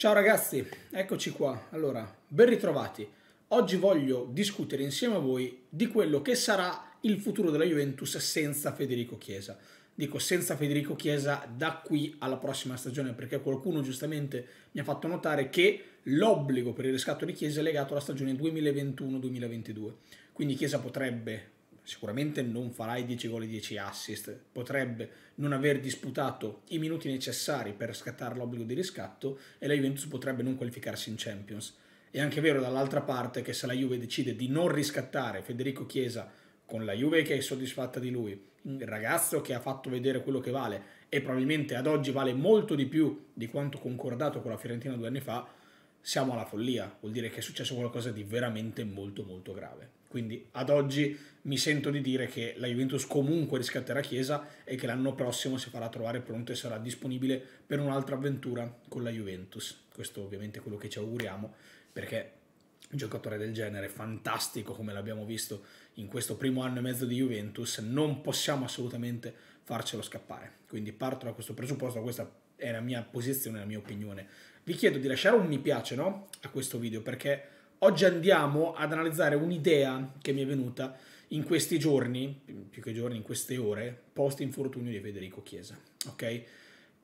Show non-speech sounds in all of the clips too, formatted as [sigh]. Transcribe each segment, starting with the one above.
Ciao ragazzi, eccoci qua. Allora, ben ritrovati. Oggi voglio discutere insieme a voi di quello che sarà il futuro della Juventus senza Federico Chiesa. Dico senza Federico Chiesa da qui alla prossima stagione perché qualcuno giustamente mi ha fatto notare che l'obbligo per il riscatto di Chiesa è legato alla stagione 2021-2022. Quindi Chiesa potrebbe sicuramente non farai 10 gol e 10 assist, potrebbe non aver disputato i minuti necessari per scattare l'obbligo di riscatto e la Juventus potrebbe non qualificarsi in Champions. È anche vero dall'altra parte che se la Juve decide di non riscattare Federico Chiesa con la Juve che è soddisfatta di lui, il ragazzo che ha fatto vedere quello che vale e probabilmente ad oggi vale molto di più di quanto concordato con la Fiorentina due anni fa, siamo alla follia, vuol dire che è successo qualcosa di veramente molto molto grave. Quindi ad oggi mi sento di dire che la Juventus comunque riscatterà Chiesa e che l'anno prossimo si farà trovare pronto e sarà disponibile per un'altra avventura con la Juventus. Questo ovviamente è quello che ci auguriamo perché un giocatore del genere, fantastico come l'abbiamo visto in questo primo anno e mezzo di Juventus, non possiamo assolutamente farcelo scappare. Quindi parto da questo presupposto, questa è la mia posizione, la mia opinione. Vi chiedo di lasciare un mi piace no? a questo video perché Oggi andiamo ad analizzare un'idea che mi è venuta in questi giorni, più che giorni, in queste ore, post infortunio di Federico Chiesa, ok?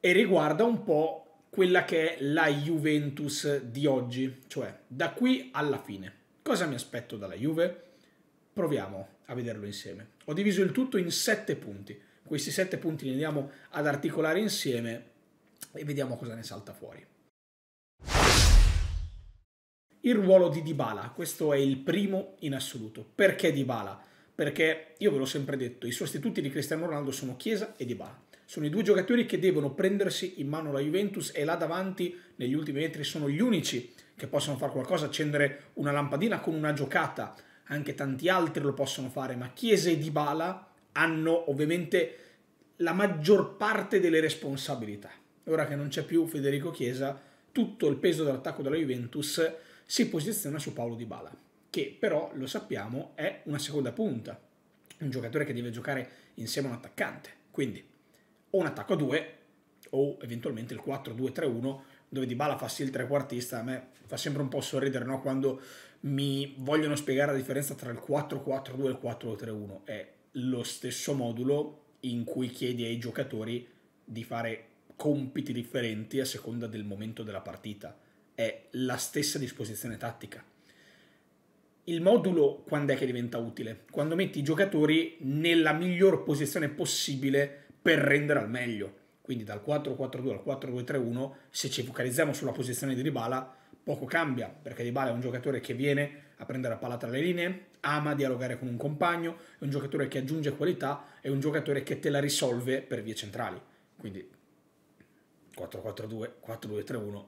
E riguarda un po' quella che è la Juventus di oggi, cioè da qui alla fine. Cosa mi aspetto dalla Juve? Proviamo a vederlo insieme. Ho diviso il tutto in sette punti. Questi sette punti li andiamo ad articolare insieme e vediamo cosa ne salta fuori il ruolo di Dybala. Questo è il primo in assoluto. Perché Dybala? Perché io ve l'ho sempre detto, i sostituti di Cristiano Ronaldo sono Chiesa e Dybala. Sono i due giocatori che devono prendersi in mano la Juventus e là davanti, negli ultimi metri, sono gli unici che possono fare qualcosa, accendere una lampadina con una giocata. Anche tanti altri lo possono fare, ma Chiesa e Dybala hanno ovviamente la maggior parte delle responsabilità. Ora che non c'è più Federico Chiesa, tutto il peso dell'attacco della Juventus si posiziona su Paolo Di Bala, che però, lo sappiamo, è una seconda punta, un giocatore che deve giocare insieme a un attaccante, quindi o un attacco a due o eventualmente il 4-2-3-1 dove Di Bala fa sì il trequartista, a me fa sempre un po' sorridere no? quando mi vogliono spiegare la differenza tra il 4-4-2 e il 4-3-1, è lo stesso modulo in cui chiedi ai giocatori di fare compiti differenti a seconda del momento della partita è la stessa disposizione tattica. Il modulo quando è che diventa utile? Quando metti i giocatori nella miglior posizione possibile per rendere al meglio. Quindi dal 4-4-2 al 4-2-3-1, se ci focalizziamo sulla posizione di Ribala, poco cambia, perché Dybala è un giocatore che viene a prendere la palla tra le linee, ama dialogare con un compagno, è un giocatore che aggiunge qualità, è un giocatore che te la risolve per vie centrali. Quindi 4-4-2, 4-2-3-1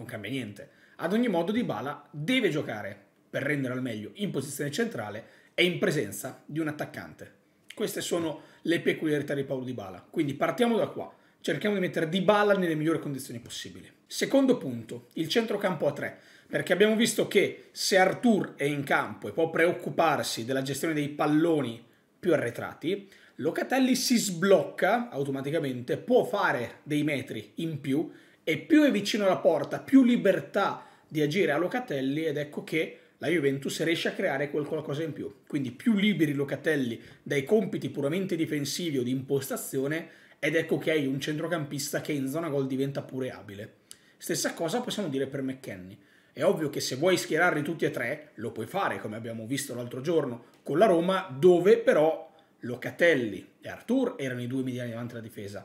non cambia niente. Ad ogni modo Dybala deve giocare per rendere al meglio in posizione centrale e in presenza di un attaccante. Queste sono le peculiarità di Paolo Dybala. Quindi partiamo da qua. Cerchiamo di mettere Dybala nelle migliori condizioni possibili. Secondo punto, il centrocampo a tre. perché abbiamo visto che se Artur è in campo e può preoccuparsi della gestione dei palloni più arretrati, Locatelli si sblocca automaticamente, può fare dei metri in più e più è vicino alla porta, più libertà di agire a Locatelli ed ecco che la Juventus riesce a creare qualcosa in più. Quindi più liberi Locatelli dai compiti puramente difensivi o di impostazione ed ecco che hai un centrocampista che in zona gol diventa pure abile. Stessa cosa possiamo dire per McKenny. È ovvio che se vuoi schierarli tutti e tre, lo puoi fare, come abbiamo visto l'altro giorno con la Roma, dove però Locatelli e Artur erano i due mediani davanti alla difesa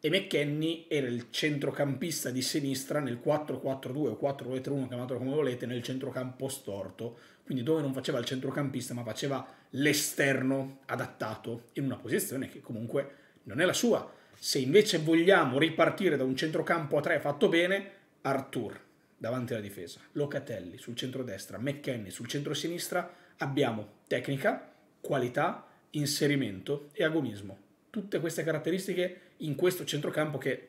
e McKenny era il centrocampista di sinistra nel 4-4-2 o 4-2-3-1, chiamatelo come volete, nel centrocampo storto, quindi dove non faceva il centrocampista ma faceva l'esterno adattato in una posizione che comunque non è la sua. Se invece vogliamo ripartire da un centrocampo a tre fatto bene, Artur davanti alla difesa, Locatelli sul centro-destra, McKenny sul centro-sinistra, abbiamo tecnica, qualità, inserimento e agonismo. Tutte queste caratteristiche in questo centrocampo che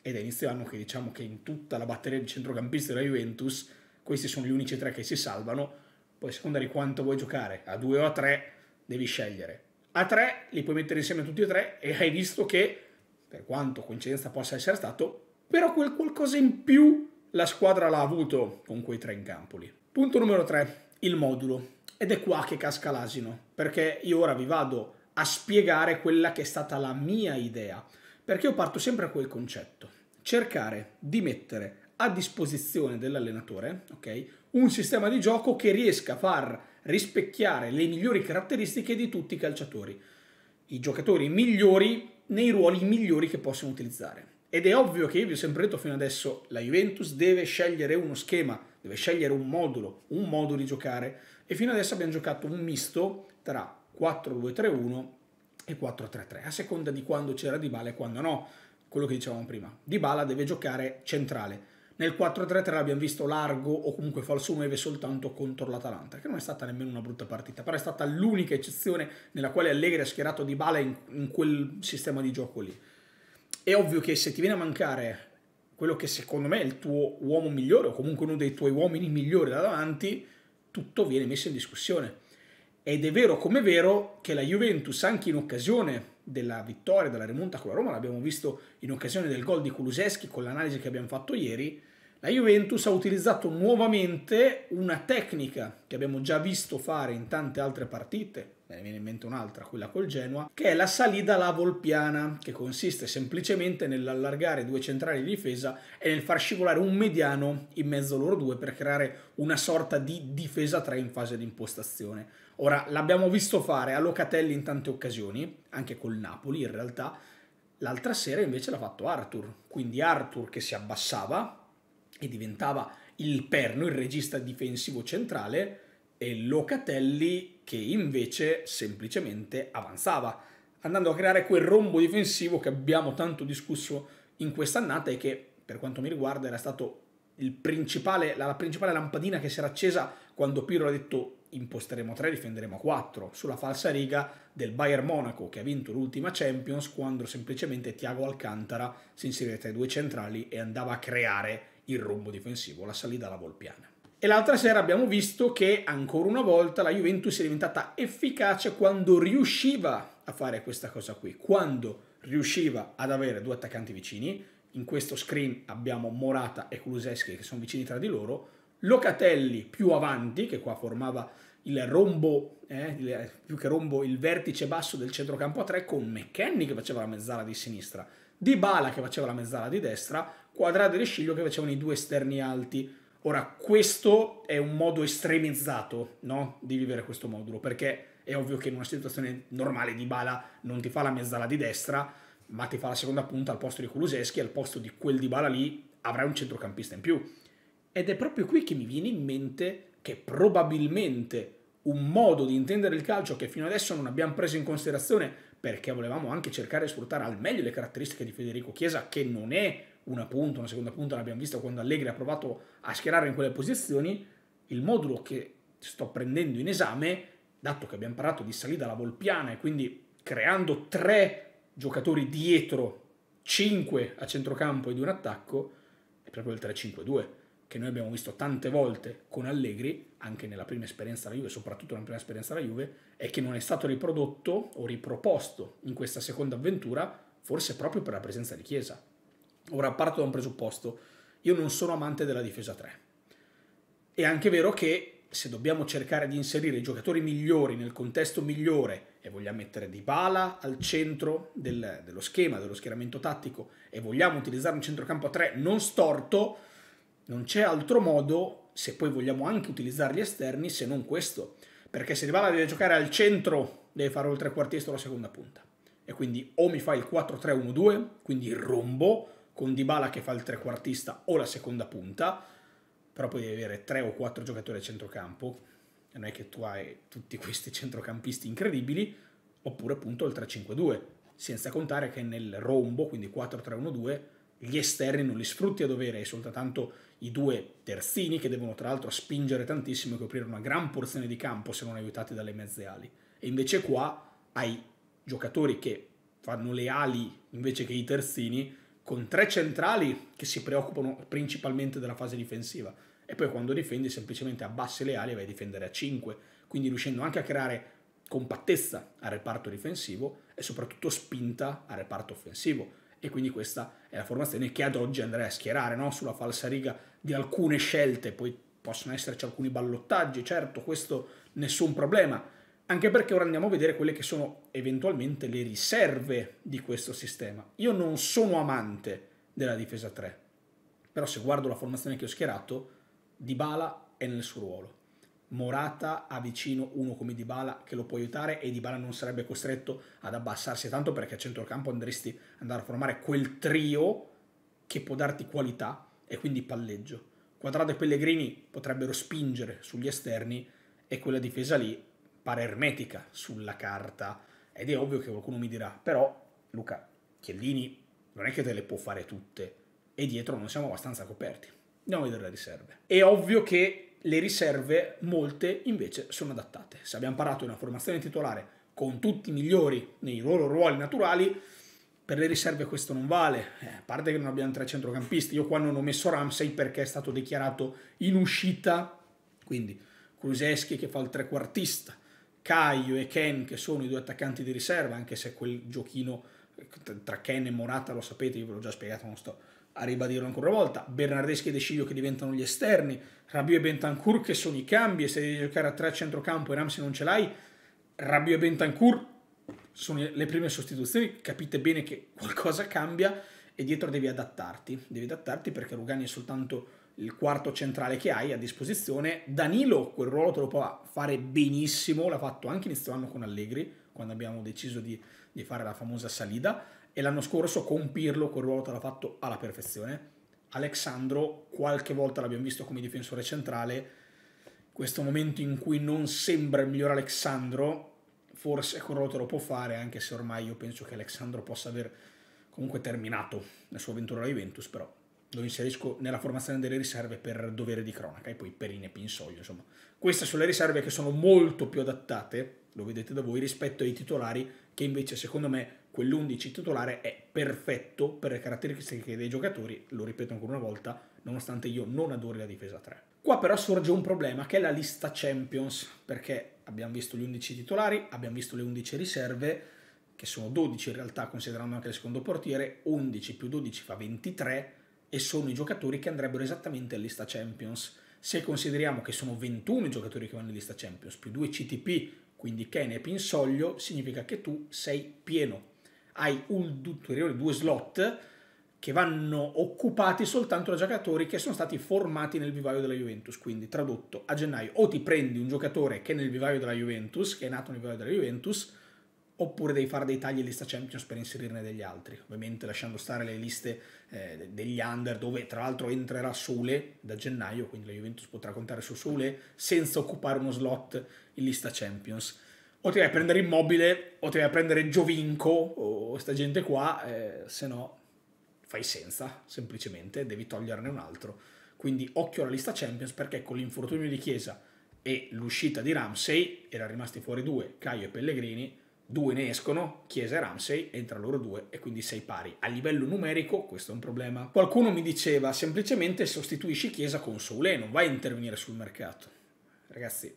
è da inizio anno che diciamo che in tutta la batteria di centrocampisti della Juventus questi sono gli unici tre che si salvano poi a seconda di quanto vuoi giocare a due o a tre devi scegliere a tre li puoi mettere insieme tutti e tre e hai visto che per quanto coincidenza possa essere stato però quel qualcosa in più la squadra l'ha avuto con quei tre in campoli punto numero tre il modulo ed è qua che casca l'asino perché io ora vi vado a spiegare quella che è stata la mia idea, perché io parto sempre a quel concetto, cercare di mettere a disposizione dell'allenatore okay, un sistema di gioco che riesca a far rispecchiare le migliori caratteristiche di tutti i calciatori, i giocatori migliori nei ruoli migliori che possono utilizzare. Ed è ovvio che io vi ho sempre detto fino adesso, la Juventus deve scegliere uno schema, deve scegliere un modulo, un modo di giocare e fino adesso abbiamo giocato un misto tra 4-2-3-1 e 4-3-3, a seconda di quando c'era Dybala e quando no, quello che dicevamo prima. Dybala deve giocare centrale. Nel 4-3-3 l'abbiamo visto largo o comunque falso 9 soltanto contro l'Atalanta, che non è stata nemmeno una brutta partita, però è stata l'unica eccezione nella quale Allegri ha schierato Dybala in, in quel sistema di gioco lì. È ovvio che se ti viene a mancare quello che secondo me è il tuo uomo migliore o comunque uno dei tuoi uomini migliori da davanti, tutto viene messo in discussione ed è vero come vero che la Juventus anche in occasione della vittoria, della remonta con la Roma, l'abbiamo visto in occasione del gol di Kuluseschi con l'analisi che abbiamo fatto ieri, la Juventus ha utilizzato nuovamente una tecnica che abbiamo già visto fare in tante altre partite, me ne viene in mente un'altra, quella col Genoa, che è la salida alla Volpiana, che consiste semplicemente nell'allargare due centrali di difesa e nel far scivolare un mediano in mezzo loro due per creare una sorta di difesa 3 in fase di impostazione. Ora, l'abbiamo visto fare a Locatelli in tante occasioni, anche col Napoli in realtà, l'altra sera invece l'ha fatto Arthur, quindi Arthur che si abbassava e diventava il perno, il regista difensivo centrale, e Locatelli che invece semplicemente avanzava, andando a creare quel rombo difensivo che abbiamo tanto discusso in quest'annata e che per quanto mi riguarda era stato principale, la principale lampadina che si era accesa quando Pirlo ha detto imposteremo 3, difenderemo 4, sulla falsa riga del Bayern Monaco che ha vinto l'ultima Champions quando semplicemente Tiago Alcantara si inseriva tra i due centrali e andava a creare il rombo difensivo, la salita alla Volpiana. E l'altra sera abbiamo visto che ancora una volta la Juventus è diventata efficace quando riusciva a fare questa cosa qui, quando riusciva ad avere due attaccanti vicini, in questo screen abbiamo Morata e Kuluseschi che sono vicini tra di loro, Locatelli più avanti, che qua formava il rombo, eh, il, più che rombo, il vertice basso del centrocampo a tre, con McKenny che faceva la mezzala di sinistra, Dybala che faceva la mezzala di destra, Quadrado e Resciglio che facevano i due esterni alti. Ora, questo è un modo estremizzato no? di vivere questo modulo, perché è ovvio che in una situazione normale di bala non ti fa la mezzala di destra, ma ti fa la seconda punta al posto di Kuluseschi, al posto di quel di bala lì avrai un centrocampista in più. Ed è proprio qui che mi viene in mente che probabilmente un modo di intendere il calcio che fino adesso non abbiamo preso in considerazione perché volevamo anche cercare di sfruttare al meglio le caratteristiche di Federico Chiesa, che non è una punta, una seconda punta, l'abbiamo visto quando Allegri ha provato a schierare in quelle posizioni, il modulo che sto prendendo in esame, dato che abbiamo parlato di salita alla Volpiana e quindi creando tre giocatori dietro, cinque a centrocampo e di un attacco, è proprio il 3-5-2 che noi abbiamo visto tante volte con Allegri, anche nella prima esperienza alla Juve, soprattutto nella prima esperienza alla Juve, e che non è stato riprodotto o riproposto in questa seconda avventura, forse proprio per la presenza di Chiesa. Ora parto da un presupposto, io non sono amante della difesa 3. È anche vero che se dobbiamo cercare di inserire i giocatori migliori nel contesto migliore e vogliamo mettere Dybala al centro del, dello schema, dello schieramento tattico e vogliamo utilizzare un centrocampo a 3 non storto, non c'è altro modo, se poi vogliamo anche utilizzare gli esterni, se non questo. Perché se Dybala deve giocare al centro, deve fare oltre quartista o la seconda punta. E quindi o mi fa il 4-3-1-2, quindi il rombo, con Dybala che fa il trequartista o la seconda punta, però poi devi avere tre o quattro giocatori a centrocampo, non è che tu hai tutti questi [laughs] centrocampisti incredibili, oppure appunto il 3-5-2, senza contare che nel rombo, quindi 4-3-1-2, gli esterni non li sfrutti a dovere, è soltanto i due terzini che devono tra l'altro spingere tantissimo e coprire una gran porzione di campo se non aiutati dalle mezze ali. E invece qua hai giocatori che fanno le ali invece che i terzini con tre centrali che si preoccupano principalmente della fase difensiva e poi quando difendi semplicemente abbassi le ali e vai a difendere a 5, quindi riuscendo anche a creare compattezza al reparto difensivo e soprattutto spinta al reparto offensivo. E quindi questa è la formazione che ad oggi andrei a schierare no? sulla riga di alcune scelte, poi possono esserci alcuni ballottaggi, certo, questo nessun problema, anche perché ora andiamo a vedere quelle che sono eventualmente le riserve di questo sistema. Io non sono amante della difesa 3, però se guardo la formazione che ho schierato, Dybala è nel suo ruolo. Morata ha vicino uno come Dybala che lo può aiutare e Dybala non sarebbe costretto ad abbassarsi tanto perché a centrocampo andresti andare a formare quel trio che può darti qualità e quindi palleggio. Quadrado e Pellegrini potrebbero spingere sugli esterni e quella difesa lì pare ermetica sulla carta ed è ovvio che qualcuno mi dirà, però Luca, Chiellini non è che te le può fare tutte e dietro non siamo abbastanza coperti. Andiamo a vedere le riserve. È ovvio che le riserve, molte invece, sono adattate. Se abbiamo parlato di una formazione titolare con tutti i migliori nei loro ruoli naturali, per le riserve questo non vale, eh, a parte che non abbiamo tre centrocampisti, io qua non ho messo Ramsey perché è stato dichiarato in uscita, quindi Kruseschi che fa il trequartista, Caio e Ken, che sono i due attaccanti di riserva, anche se quel giochino eh, tra Ken e Morata lo sapete, io ve l'ho già spiegato, non sto a ribadirlo ancora una volta, Bernardeschi e De Sciglio che diventano gli esterni, Rabiu e Bentancur che sono i cambi, e se devi giocare a tre a centrocampo e Ramsey non ce l'hai, Rabiu e Bentancur sono le prime sostituzioni, capite bene che qualcosa cambia e dietro devi adattarti, devi adattarti perché Rugani è soltanto il quarto centrale che hai a disposizione. Danilo quel ruolo te lo può fare benissimo, l'ha fatto anche inizio anno con Allegri, quando abbiamo deciso di, di fare la famosa salida, e l'anno scorso con Pirlo quel ruolo te l'ha fatto alla perfezione. Alexandro qualche volta l'abbiamo visto come difensore centrale, questo momento in cui non sembra il miglior Alexandro, forse quel ruolo te lo può fare, anche se ormai io penso che Alexandro possa aver comunque terminato la sua avventura alla Juventus, però lo inserisco nella formazione delle riserve per dovere di cronaca e poi per inepi in soglio, insomma. Queste sono le riserve che sono molto più adattate, lo vedete da voi, rispetto ai titolari che invece secondo me quell'11 titolare è perfetto per le caratteristiche dei giocatori, lo ripeto ancora una volta, nonostante io non adori la difesa 3. Qua però sorge un problema che è la lista Champions, perché abbiamo visto gli 11 titolari, abbiamo visto le 11 riserve, che sono 12 in realtà considerando anche il secondo portiere, 11 più 12 fa 23, e sono i giocatori che andrebbero esattamente in lista Champions. Se consideriamo che sono 21 i giocatori che vanno in lista Champions più 2 CTP, quindi Kane e Pinsoglio, significa che tu sei pieno. Hai ulteriori due slot che vanno occupati soltanto da giocatori che sono stati formati nel vivaio della Juventus. Quindi, tradotto, a gennaio o ti prendi un giocatore che è nel vivaio della Juventus, che è nato nel vivaio della Juventus, oppure devi fare dei tagli in lista Champions per inserirne degli altri, ovviamente lasciando stare le liste eh, degli under dove tra l'altro entrerà Sole da gennaio, quindi la Juventus potrà contare su Sole senza occupare uno slot in lista Champions. O ti vai a prendere Immobile o ti vai a prendere Giovinco o questa gente qua, eh, se no fai senza, semplicemente devi toglierne un altro. Quindi occhio alla lista Champions perché con l'infortunio di Chiesa e l'uscita di Ramsey, era rimasti fuori due, Caio e Pellegrini, due ne escono, Chiesa e Ramsey, entra loro due e quindi sei pari. A livello numerico questo è un problema. Qualcuno mi diceva semplicemente sostituisci Chiesa con Soule, non vai a intervenire sul mercato. Ragazzi,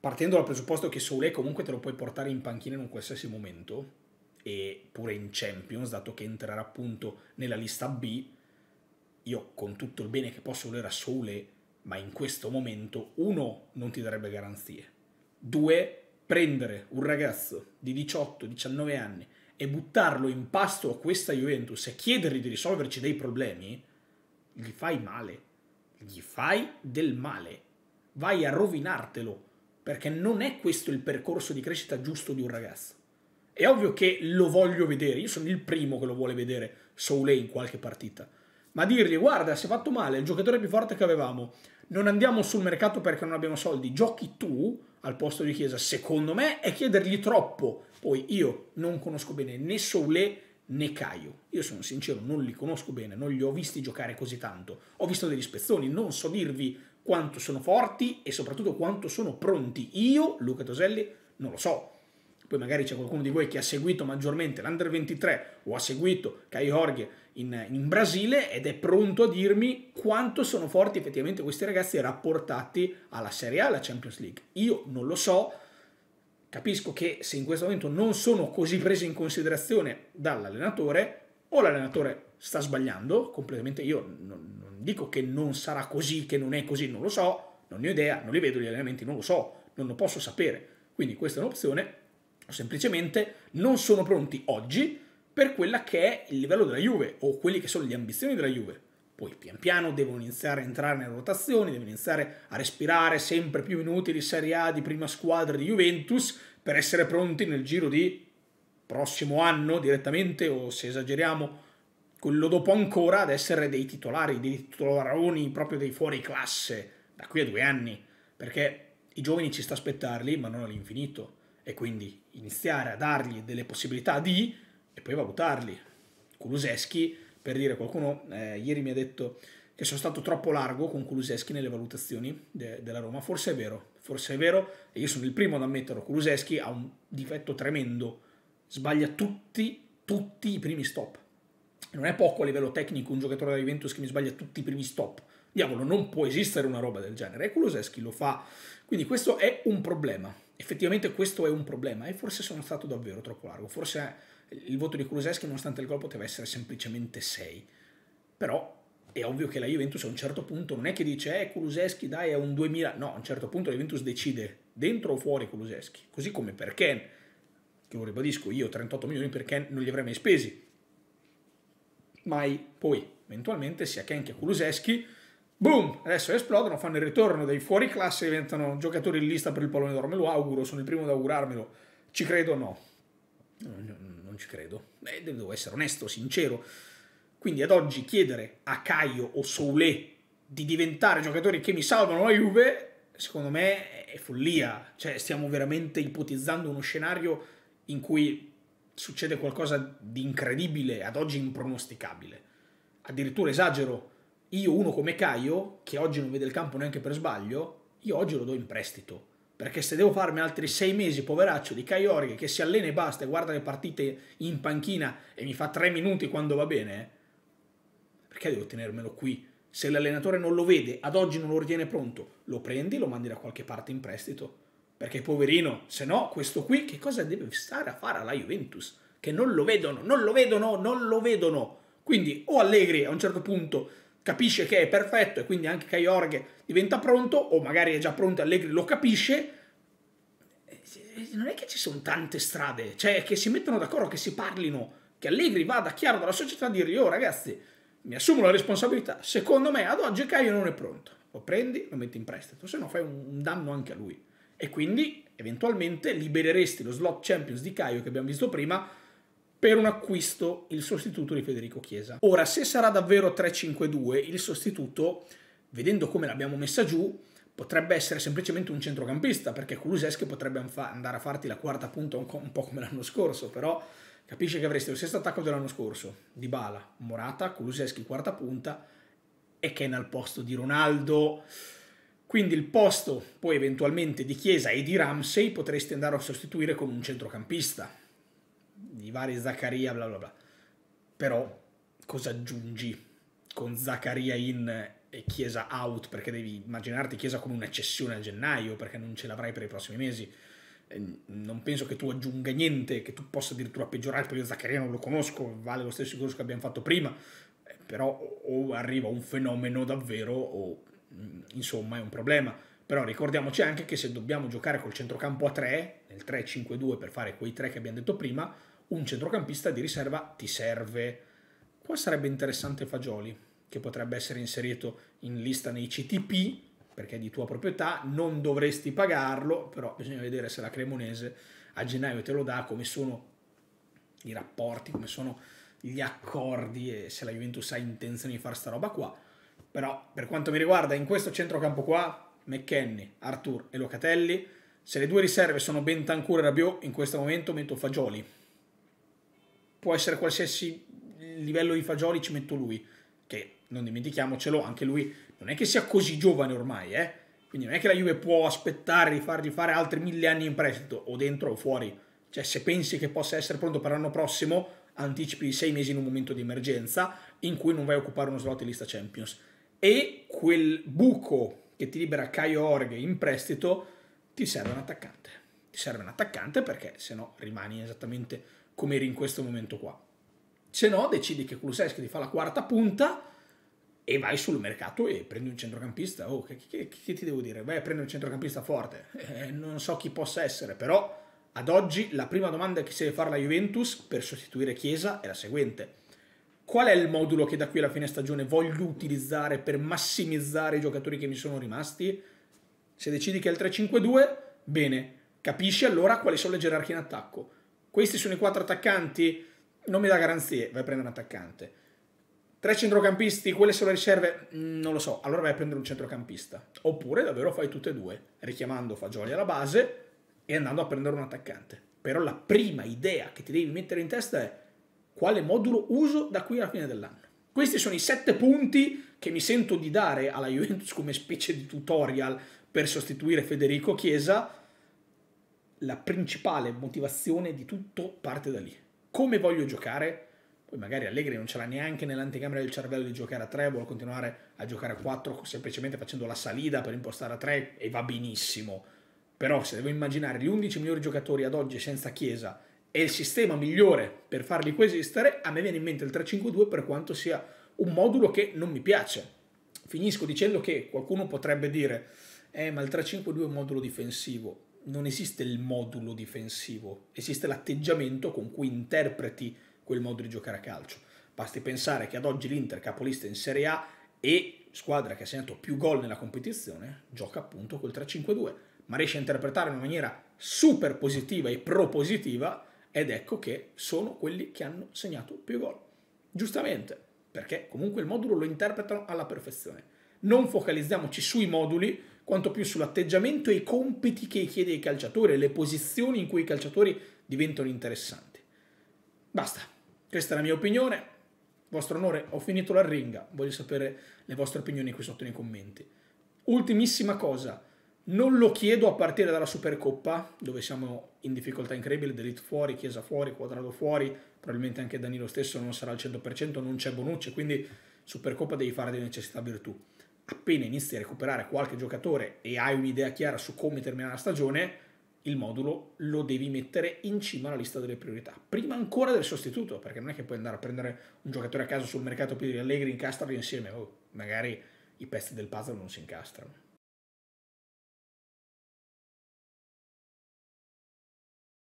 partendo dal presupposto che Soule comunque te lo puoi portare in panchina in un qualsiasi momento, e pure in Champions, dato che entrerà appunto nella lista B, io con tutto il bene che posso volere a Soule, ma in questo momento, uno, non ti darebbe garanzie, due, prendere un ragazzo di 18-19 anni e buttarlo in pasto a questa Juventus e chiedergli di risolverci dei problemi, gli fai male. Gli fai del male. Vai a rovinartelo, perché non è questo il percorso di crescita giusto di un ragazzo. È ovvio che lo voglio vedere, io sono il primo che lo vuole vedere Soule in qualche partita ma dirgli guarda si è fatto male, il giocatore più forte che avevamo, non andiamo sul mercato perché non abbiamo soldi, giochi tu al posto di Chiesa, secondo me è chiedergli troppo. Poi io non conosco bene né Soule né Caio, io sono sincero, non li conosco bene, non li ho visti giocare così tanto, ho visto degli spezzoni, non so dirvi quanto sono forti e soprattutto quanto sono pronti. Io, Luca Toselli, non lo so. Poi magari c'è qualcuno di voi che ha seguito maggiormente l'Under 23 o ha seguito Caio Jorge in, in, Brasile ed è pronto a dirmi quanto sono forti effettivamente questi ragazzi rapportati alla Serie A, alla Champions League. Io non lo so, capisco che se in questo momento non sono così presi in considerazione dall'allenatore, o l'allenatore sta sbagliando completamente, io non, non dico che non sarà così, che non è così, non lo so, non ne ho idea, non li vedo gli allenamenti, non lo so, non lo posso sapere. Quindi questa è un'opzione, semplicemente non sono pronti oggi per quella che è il livello della Juve o quelle che sono le ambizioni della Juve. Poi pian piano devono iniziare a entrare nelle rotazioni, devono iniziare a respirare sempre più minuti di Serie A di prima squadra di Juventus per essere pronti nel giro di prossimo anno direttamente o se esageriamo quello dopo ancora ad essere dei titolari, dei titolaroni proprio dei fuori classe da qui a due anni perché i giovani ci sta aspettarli ma non all'infinito e quindi iniziare a dargli delle possibilità di e poi valutarli. Kuluseschi, per dire qualcuno, eh, ieri mi ha detto che sono stato troppo largo con Kuluseschi nelle valutazioni de della Roma, forse è vero, forse è vero, e io sono il primo ad ammetterlo, Kuluseschi ha un difetto tremendo, sbaglia tutti, tutti i primi stop. Non è poco a livello tecnico un giocatore della Juventus che mi sbaglia tutti i primi stop. Diavolo, non può esistere una roba del genere. E Kuluseschi lo fa. Quindi questo è un problema. Effettivamente questo è un problema. E forse sono stato davvero troppo largo. Forse il voto di Kuluseschi nonostante il gol poteva essere semplicemente 6 però è ovvio che la Juventus a un certo punto non è che dice eh Kuluseschi dai è un 2000 no a un certo punto la Juventus decide dentro o fuori Kuluseschi così come per Ken che lo ribadisco io 38 milioni per Ken non li avrei mai spesi mai poi eventualmente sia Ken che Kuluseschi boom adesso esplodono fanno il ritorno dei fuori classe diventano giocatori in lista per il pallone d'oro me lo auguro sono il primo ad augurarmelo ci credo o no ci credo. Beh, devo essere onesto, sincero. Quindi ad oggi chiedere a Caio o Soule di diventare giocatori che mi salvano la Juve, secondo me è follia. Cioè stiamo veramente ipotizzando uno scenario in cui succede qualcosa di incredibile, ad oggi impronosticabile. Addirittura esagero, io uno come Caio, che oggi non vede il campo neanche per sbaglio, io oggi lo do in prestito perché se devo farmi altri sei mesi, poveraccio, di Caiorghi che si allena e basta e guarda le partite in panchina e mi fa tre minuti quando va bene, eh, perché devo tenermelo qui? Se l'allenatore non lo vede, ad oggi non lo ritiene pronto, lo prendi, lo mandi da qualche parte in prestito. Perché poverino, se no, questo qui che cosa deve stare a fare alla Juventus? Che non lo vedono, non lo vedono, non lo vedono. Quindi o Allegri a un certo punto capisce che è perfetto e quindi anche Caiorghe diventa pronto, o magari è già pronto e Allegri lo capisce, eh, non è che ci sono tante strade, cioè che si mettano d'accordo, che si parlino, che Allegri vada chiaro dalla società a dirgli, oh ragazzi, mi assumo la responsabilità, secondo me ad oggi Caio non è pronto, lo prendi, lo metti in prestito, se no fai un danno anche a lui. E quindi eventualmente libereresti lo slot Champions di Caio che abbiamo visto prima per un acquisto il sostituto di Federico Chiesa. Ora, se sarà davvero 3-5-2, il sostituto, vedendo come l'abbiamo messa giù, potrebbe essere semplicemente un centrocampista, perché Kuluseschi potrebbe andare a farti la quarta punta un, po' come l'anno scorso, però capisci che avresti lo stesso attacco dell'anno scorso, Di Bala, Morata, Kuluseschi quarta punta e Ken al posto di Ronaldo... Quindi il posto poi eventualmente di Chiesa e di Ramsey potresti andare a sostituire con un centrocampista, di vari Zaccaria, bla bla bla. Però cosa aggiungi con Zaccaria in e Chiesa out? Perché devi immaginarti Chiesa come un'eccessione a gennaio, perché non ce l'avrai per i prossimi mesi. Non penso che tu aggiunga niente, che tu possa addirittura peggiorare, perché io Zaccaria non lo conosco, vale lo stesso discorso che abbiamo fatto prima, eh, però o arriva un fenomeno davvero o mm, insomma è un problema. Però ricordiamoci anche che se dobbiamo giocare col centrocampo a 3, nel 3-5-2 per fare quei 3 che abbiamo detto prima, un centrocampista di riserva ti serve. Qua sarebbe interessante Fagioli, che potrebbe essere inserito in lista nei CTP, perché è di tua proprietà, non dovresti pagarlo, però bisogna vedere se la Cremonese a gennaio te lo dà, come sono i rapporti, come sono gli accordi e se la Juventus ha intenzione di fare sta roba qua. Però per quanto mi riguarda in questo centrocampo qua, McKenny, Artur e Locatelli, se le due riserve sono Bentancur e Rabiot, in questo momento metto Fagioli, può essere qualsiasi livello di fagioli, ci metto lui, che non dimentichiamocelo, anche lui non è che sia così giovane ormai, eh? quindi non è che la Juve può aspettare di fargli fare altri mille anni in prestito, o dentro o fuori, cioè se pensi che possa essere pronto per l'anno prossimo, anticipi sei mesi in un momento di emergenza in cui non vai a occupare uno slot in lista Champions. E quel buco che ti libera Caio Org in prestito, ti serve un attaccante. Ti serve un attaccante perché se no rimani esattamente come eri in questo momento qua. Se no, decidi che Kuluseschi ti fa la quarta punta e vai sul mercato e prendi un centrocampista. Oh, che, che, che ti devo dire? Vai a prendere un centrocampista forte. Eh, non so chi possa essere, però ad oggi la prima domanda che si deve fare la Juventus per sostituire Chiesa è la seguente. Qual è il modulo che da qui alla fine stagione voglio utilizzare per massimizzare i giocatori che mi sono rimasti? Se decidi che è il 3-5-2, bene, capisci allora quali sono le gerarchie in attacco questi sono i quattro attaccanti, non mi dà garanzie, vai a prendere un attaccante. Tre centrocampisti, quelle sono le riserve, mm, non lo so, allora vai a prendere un centrocampista. Oppure davvero fai tutte e due, richiamando Fagioli alla base e andando a prendere un attaccante. Però la prima idea che ti devi mettere in testa è quale modulo uso da qui alla fine dell'anno. Questi sono i sette punti che mi sento di dare alla Juventus come specie di tutorial per sostituire Federico Chiesa la principale motivazione di tutto parte da lì. Come voglio giocare? Poi magari Allegri non ce l'ha neanche nell'anticamera del cervello di giocare a 3, vuole continuare a giocare a 4 semplicemente facendo la salida per impostare a 3 e va benissimo. Però se devo immaginare gli 11 migliori giocatori ad oggi senza Chiesa e il sistema migliore per farli coesistere, a me viene in mente il 3-5-2 per quanto sia un modulo che non mi piace. Finisco dicendo che qualcuno potrebbe dire, eh ma il 3-5-2 è un modulo difensivo non esiste il modulo difensivo, esiste l'atteggiamento con cui interpreti quel modo di giocare a calcio. Basti pensare che ad oggi l'Inter, capolista in Serie A e squadra che ha segnato più gol nella competizione, gioca appunto col 3-5-2, ma riesce a interpretare in maniera super positiva e propositiva ed ecco che sono quelli che hanno segnato più gol. Giustamente, perché comunque il modulo lo interpretano alla perfezione. Non focalizziamoci sui moduli, quanto più sull'atteggiamento e i compiti che chiede il calciatore, le posizioni in cui i calciatori diventano interessanti. Basta, questa è la mia opinione. Vostro onore, ho finito la ringa, voglio sapere le vostre opinioni qui sotto nei commenti. Ultimissima cosa, non lo chiedo a partire dalla Supercoppa, dove siamo in difficoltà incredibile, Delete fuori, Chiesa fuori, Quadrado fuori, probabilmente anche Danilo stesso non sarà al 100%, non c'è Bonucci, quindi Supercoppa devi fare di necessità virtù appena inizi a recuperare qualche giocatore e hai un'idea chiara su come terminare la stagione, il modulo lo devi mettere in cima alla lista delle priorità, prima ancora del sostituto, perché non è che puoi andare a prendere un giocatore a caso sul mercato più di Allegri, e incastrarli insieme, oh, magari i pezzi del puzzle non si incastrano.